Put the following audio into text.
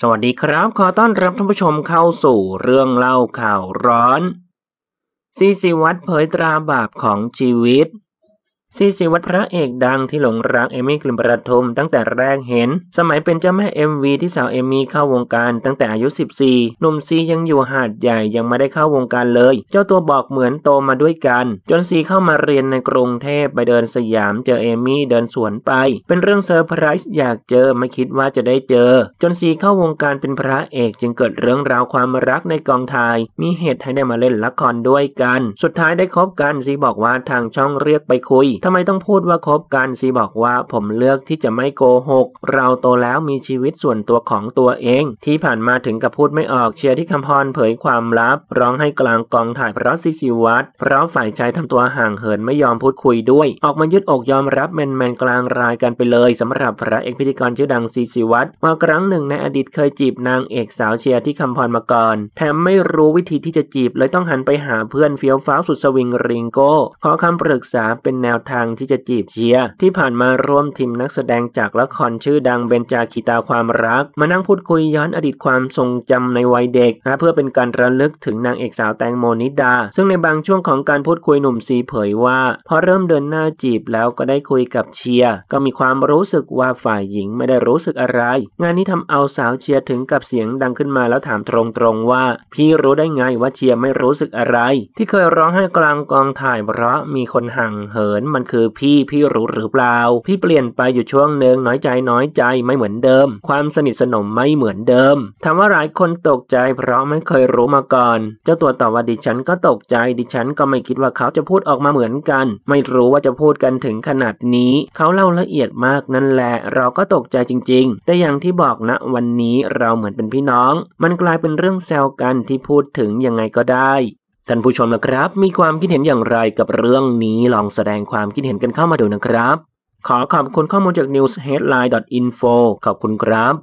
สวัสดีครับขอต้อนรับท่านผู้ชมเข้าสู่เรื่องเล่าข่าวร้อน ซีซีวัดเผยตราบาปของชีวิตซีซีวัดพระเอกดังที่หลงรักเอมี่กลิ่นประทุมตั้งแต่แรกเห็น สมัยเป็นเจ้าแม่เอมวีที่สาวเอมี่เข้าวงการตั้งแต่อายุ 14หนุ่มซียังอยู่หาดใหญ่ยังไม่ได้เข้าวงการเลย เจ้าตัวบอกเหมือนโตมาด้วยกัน จนซีเข้ามาเรียนในกรุงเทพไปเดินสยามเจอเอมี่เดินสวนไป เป็นเรื่องเซอร์ไพรส์อยากเจอไม่คิดว่าจะได้เจอ จนซีเข้าวงการเป็นพระเอกจึงเกิดเรื่องราวความรักในกองถ่าย มีเหตุให้ได้มาเล่นละครด้วยกัน สุดท้ายได้คบกันซีบอกว่าทางช่องเรียกไปคุยทำไมต้องพูดว่าคบกันซีบอกว่าผมเลือกที่จะไม่โกหกเราโตแล้วมีชีวิตส่วนตัวของตัวเอง ที่ผ่านมาถึงกับพูดไม่ออกเชียร์ที่คำพรเผยความลับ ร้องให้กลางกองถ่ายเพราะซิซิวัตเพราะฝ่ายชายทำตัวห่างเหินไม่ยอมพูดคุยด้วย ออกมายึดอกยอมรับแมนแมนกลางรายกันไปเลยสำหรับพระเอกพิธีกรชื่อดังซีซิวัตมาครั้งหนึ่งในอดีตเคยจีบนางเอกสาวเชียร์ที่คำพรมาก่อนแถมไม่รู้วิธีที่จะจีบเลยต้องหันไปหาเพื่อนเฟี้ยวฟ้าวสุดสวิงริงโก้ขอคำปรึกษาเป็นแนวทางที่จะจีบเชียที่ผ่านมาร่วมทีมนักแสดงจากละครชื่อดังเบนจาคีตาความรัก มานั่งพูดคุยย้อนอดีตความทรงจำในวัยเด็กนะเพื่อเป็นการระลึกถึงนางเอกสาวแตงโมนิดา ซึ่งในบางช่วงของการพูดคุยหนุ่มซีเผยว่าพอเริ่มเดินหน้าจีบแล้วก็ได้คุยกับเชียก็มีความรู้สึกว่าฝ่ายหญิงไม่ได้รู้สึกอะไร งานนี้ทำเอาสาวเชียถึงกับเสียงดังขึ้นมาแล้วถามตรงๆว่า พี่รู้ได้ไงว่าเชียไม่รู้สึกอะไร ที่เคยร้องไห้กลางกองถ่ายเพราะมีคนห่างเหินันคือพี่พี่รู้หรือเปล่า พี่เปลี่ยนไปอยู่ช่วงหนึ่งน้อยใจ น้อยใจไม่เหมือนเดิม ความสนิทสนมไม่เหมือนเดิมทำว่าหลายคนตกใจเพราะไม่เคยรู้มาก่อนเจ้าตัวตอบว่าดิฉันก็ตกใจ ดิฉันก็ไม่คิดว่าเขาจะพูดออกมาเหมือนกัน ไม่รู้ว่าจะพูดกันถึงขนาดนี้ เขาเล่าละเอียดมากนั่นแหละ เราก็ตกใจจริง ๆ แต่อย่างที่บอกนะ วันนี้เราเหมือนเป็นพี่น้อง มันกลายเป็นเรื่องแซวกันที่พูดถึงยังไงก็ได้ท่านผู้ชมนะครับ มีความคิดเห็นอย่างไรกับเรื่องนี้ ลองแสดงความคิดเห็นกันเข้ามาดูนะครับ ขอขอบคุณข้อมูลจาก newsheadline.info ขอบคุณครับ